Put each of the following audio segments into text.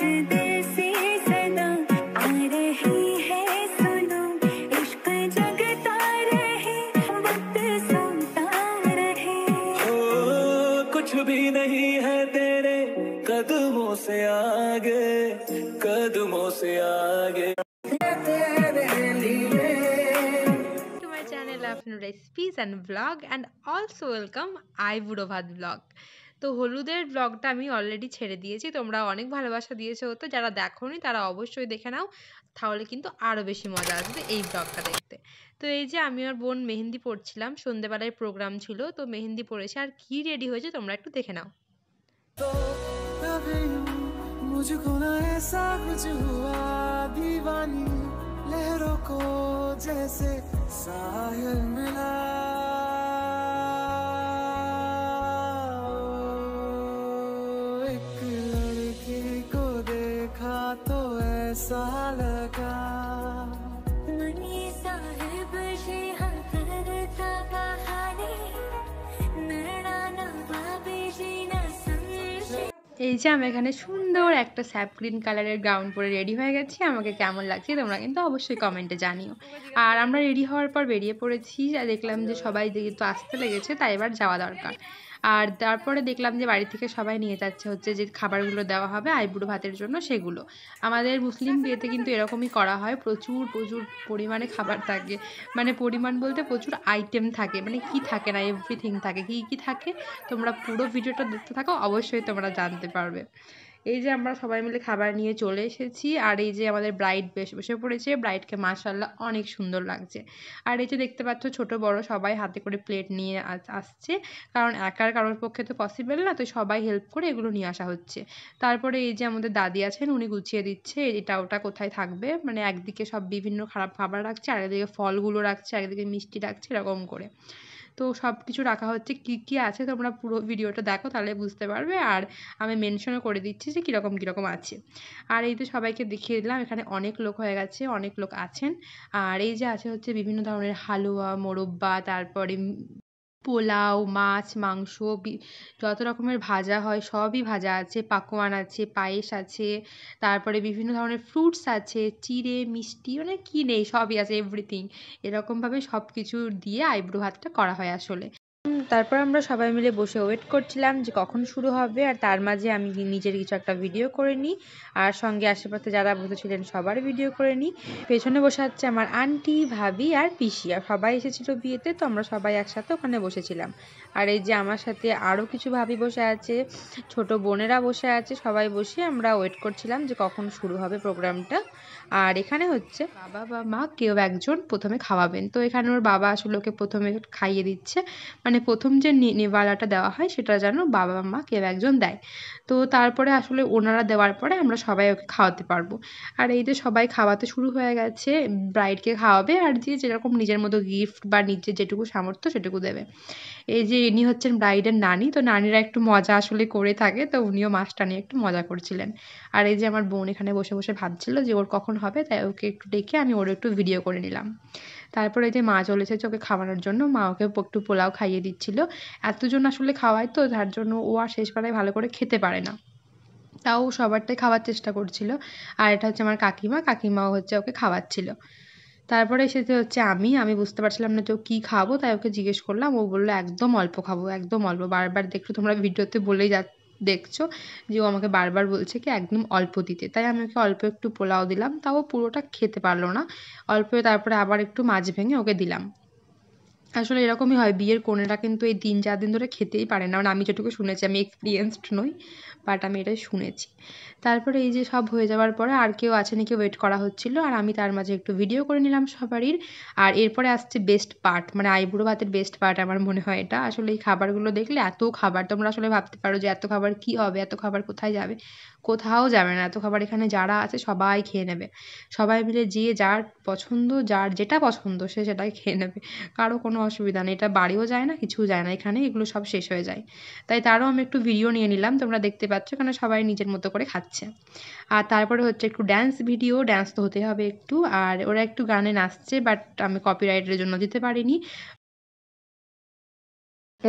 कुछ भी नहीं है तेरे कदमों से आगे कदमों से आगे channel of recipes and vlog and also welcome I Vlog. তো হলুদের ব্লগটা আমি অলরেডি ছেড়ে দিয়েছি তোমরা অনেক ভালোবাসা দিয়েছো তো যারা দেখোনি তারা অবশ্যই দেখে নাও তাহলে কিন্তু আরও বেশি মজা আসবে এই ব্লগটা দেখতে তো এই যে আমি আর বোন মেহেন্দি পড়ছিলাম সন্ধেবেলায় প্রোগ্রাম ছিল তো মেহেন্দি পড়েছে আর কি রেডি হয়েছে তোমরা একটু দেখে নাও मुझको ना ऐसा कुछ हुआ एक लड़की को देखा तो ऐसा लगा साहिब जी हजर था बहाने नैना नवाबी जी न এই যে আমি এখানে সুন্দর সুন্দর একটা স্যাপ গ্রিন কালারের গাউন পরে রেডি হয়ে গেছি আমাকে কেমন লাগছে তোমরা কিন্তু অবশ্যই কমেন্টে জানিও আর আমরা রেডি হওয়ার পর বেরিয়ে পড়েছি দেখলাম যে সবাই যেহেতু আসতে লেগেছে তাই এবার যাওয়া দরকার আর তারপরে দেখলাম যে বাড়ি থেকে সবাই নিয়ে যাচ্ছে হচ্ছে যে খাবারগুলো দেওয়া হবে আইবুড়ো ভাতের জন্য সেগুলো আমাদের মুসলিম বিয়েতে কিন্তু এরকমই করা হয় প্রচুর প্রচুর পরিমাণে খাবার থাকে মানে পরিমাণ বলতে প্রচুর আইটেম থাকে মানে কি থাকে না এভরিথিং থাকে কি কি থাকে তোমরা পুরো ভিডিওটা দেখতে থাকো অবশ্যই তোমরা জানতে পারবে এই যে আমরা সবাই মিলে খাবার নিয়ে চলে এসেছি আর এই যে আমাদের ব্রাইড বেশ বসে পড়েছে ব্রাইডকে মাসাল্লাহ অনেক সুন্দর লাগছে আর এই যে দেখতে পাচ্ছ ছোট বড় সবাই হাতে করে প্লেট নিয়ে আসছে কারণ একার কারোর পক্ষে তো পসিবল না তো সবাই হেল্প করে এগুলো নিয়ে আসা হচ্ছে তারপরে এই যে আমাদের দাদি আছেন উনি গুছিয়ে দিচ্ছে এটা ওটা কোথায় থাকবে মানে একদিকে সব বিভিন্ন খারাপ খাবার রাখছে আর একদিকে ফলগুলো রাখছে একদিকে মিষ্টি রাখছে এরকম করে তো সব কিছু রাখা হচ্ছে কী কী আছে তোমরা পুরো ভিডিওটা দেখো তাহলে বুঝতে পারবে আর আমি মেনশনও করে দিচ্ছি যে কীরকম কীরকম আছে আর এই তো সবাইকে দেখিয়ে দিলাম এখানে অনেক লোক হয়ে গেছে অনেক লোক আছেন আর এই যে আছে হচ্ছে বিভিন্ন ধরনের হালুয়া মোরব্বা তারপরে পোলাও মাছ মাংস যত রকমের ভাজা হয় সবই ভাজা আছে পাকোয়ান আছে পায়েস আছে তারপরে বিভিন্ন ধরনের ফ্রুটস আছে চিড়ে মিষ্টি মানে কী নেই সবই আছে এভরিথিং এরকমভাবে সব কিছু দিয়ে আইব্রো ভাতটা করা হয় আসলে তারপর আমরা সবাই মিলে বসে ওয়েট করছিলাম যে কখন শুরু হবে আর তার মাঝে আমি নিজের কিছু একটা ভিডিও করে নিই আর সঙ্গে আশেপাশে যারা বসেছিলেন সবার ভিডিও করে নিই পেছনে বসে হচ্ছে আমার আন্টি ভাবি আর পিসি আর সবাই এসেছিলো বিয়েতে তো আমরা সবাই একসাথে ওখানে বসেছিলাম আর এই যে আমার সাথে আরও কিছু ভাবি বসে আছে ছোট বোনেরা বসে আছে সবাই বসে আমরা ওয়েট করছিলাম যে কখন শুরু হবে প্রোগ্রামটা আর এখানে হচ্ছে বাবা বা মা কেউ একজন প্রথমে খাওয়াবেন তো এখানে ওর বাবা আসলে ওকে প্রথমে খাইয়ে দিচ্ছে মানে প্রথম যে নেভালাটা দেওয়া হয় সেটা যেন বাবা মা কেউ একজন দেয় তো তারপরে আসলে ওনারা দেওয়ার পরে আমরা সবাই ওকে খাওয়াতে পারবো আর এই যে সবাই খাওয়াতে শুরু হয়ে গেছে ব্রাইডকে খাওয়াবে আর যে যেরকম নিজের মতো গিফট বা নিজের যেটুকু সামর্থ্য সেটুকু দেবে এই যে ইনি হচ্ছেন ব্রাইডের নানি তো নানিরা একটু মজা আসলে করে থাকে তো উনিও মাছটা নিয়ে একটু মজা করছিলেন আর এই যে আমার বোন এখানে বসে বসে ভাবছিল যে ওর কখন হবে তাই ওকে একটু ডেকে আমি ওর একটু ভিডিও করে নিলাম তারপরে যে মা চলে এসেছে ওকে খাওয়ানোর জন্য মা ওকে একটু পোলাও খাইয়ে দিচ্ছিল এতজন আসলে খাওয়ায় তো যার জন্য ও আর শেষ পাড়ায় ভালো করে খেতে পারে না তাও সবারটাই খাওয়ার চেষ্টা করছিল আর এটা হচ্ছে আমার কাকিমা কাকিমাও হচ্ছে ওকে খাওয়াচ্ছিল তারপরে এসেছে হচ্ছে আমি আমি বুঝতে পারছিলাম না যে ও কী খাবো তাই ওকে জিজ্ঞেস করলাম ও বললো একদম অল্প খাবো একদম অল্প বারবার দেখলো তোমরা ভিডিওতে বলেই যাচ্ছ দেখছো যে ও আমাকে বারবার বলছে কি একদম অল্প দিতে তাই আমি ওকে অল্প একটু পোলাও দিলাম তাও পুরোটা খেতে পারলো না অল্প তারপরে আবার একটু মাছ ভেঙে ওকে দিলাম আসলে এরকমই হয় বিয়ের কনেরা কিন্তু এই তিন চার দিন ধরে খেতেই পারে না মানে আমি যেটুকু শুনেছি আমি এক্সপিরিয়েন্সড নই বাট আমি এটাই শুনেছি তারপরে এই যে সব হয়ে যাওয়ার পরে আর কেউ আছে নাকি ওয়েট করা হচ্ছিল আর আমি তার মাঝে একটু ভিডিও করে নিলাম সবারই আর এরপরে আসছে বেস্ট পার্ট মানে আইবুড়ো ভাতের বেস্ট পার্ট আমার মনে হয় এটা আসলে এই খাবারগুলো দেখলে এত খাবার তোমরা আসলে ভাবতে পারো যে এত খাবার কি হবে এত খাবার কোথায় যাবে কোথাও যাবে না এত খাবার এখানে যারা আছে সবাই খেয়ে নেবে সবাই মিলে যে যার পছন্দ যার যেটা পছন্দ সে সেটাই খেয়ে নেবে কারো কোনো কোনো অসুবিধা নেই এটা বাড়িও যায় না কিছু যায় না এখানে এগুলো সব শেষ হয়ে যায় তাই তারও আমি একটু ভিডিও নিয়ে নিলাম তোমরা দেখতে পাচ্ছ কেন সবাই নিজের মতো করে খাচ্ছে আর তারপরে হচ্ছে একটু ড্যান্স ভিডিও ড্যান্স তো হতে হবে একটু আর ওরা একটু গানে নাচছে বাট আমি কপিরাইটের জন্য দিতে পারিনি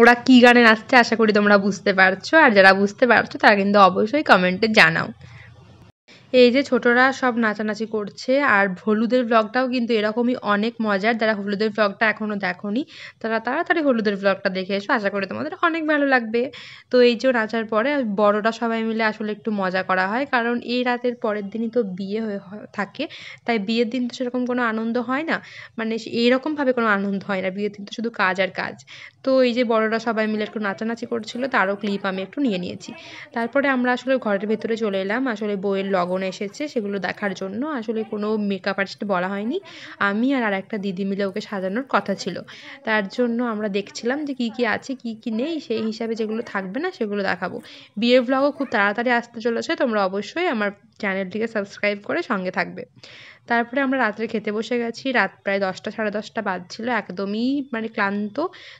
ওরা কি গানে নাচছে আশা করি তোমরা বুঝতে পারছো আর যারা বুঝতে পারছো তারা কিন্তু অবশ্যই কমেন্টে জানাও এই যে ছোটরা সব নাচানাচি করছে আর হলুদের ব্লগটাও কিন্তু এরকমই অনেক মজার যারা হলুদের ব্লগটা এখনও দেখনি তারা তাড়াতাড়ি হলুদের ব্লগটা দেখে এসো আশা করি তোমাদের অনেক ভালো লাগবে তো এই যে নাচার পরে বড়রা সবাই মিলে আসলে একটু মজা করা হয় কারণ এই রাতের পরের দিনই তো বিয়ে হয়ে থাকে তাই বিয়ের দিন তো সেরকম কোনো আনন্দ হয় না মানে এইরকমভাবে কোনো আনন্দ হয় না বিয়ের দিন তো শুধু কাজ আর কাজ তো এই যে বড়রা সবাই মিলে একটু নাচানাচি করছিল তারও ক্লিপ আমি একটু নিয়ে নিয়েছি তারপরে আমরা আসলে ঘরের ভেতরে চলে এলাম আসলে বইয়ের লগন বোন এসেছে সেগুলো দেখার জন্য আসলে কোনো মেকআপ আর্টিস্ট বলা হয়নি আমি আর আর একটা দিদি মিলে ওকে সাজানোর কথা ছিল তার জন্য আমরা দেখছিলাম যে কি কি আছে কি কি নেই সেই হিসাবে যেগুলো থাকবে না সেগুলো দেখাবো বিয়ের ব্লগও খুব তাড়াতাড়ি আসতে চলেছে তোমরা অবশ্যই আমার চ্যানেলটিকে সাবস্ক্রাইব করে সঙ্গে থাকবে তারপরে আমরা রাত্রে খেতে বসে গেছি রাত প্রায় দশটা সাড়ে দশটা বাজছিল একদমই মানে ক্লান্ত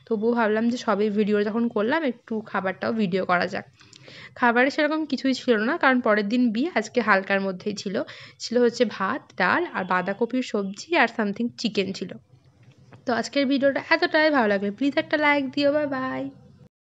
তবুও ভাবলাম যে সবে ভিডিও যখন করলাম একটু খাবারটাও ভিডিও করা যাক খাবারে সেরকম কিছুই ছিল না কারণ পরের দিন বিয়ে আজকে হালকার মধ্যেই ছিল ছিল হচ্ছে ভাত ডাল আর বাঁধাকপির সবজি আর সামথিং চিকেন ছিল তো আজকের ভিডিওটা এতটাই ভালো লাগলে প্লিজ একটা লাইক দিও বা বাই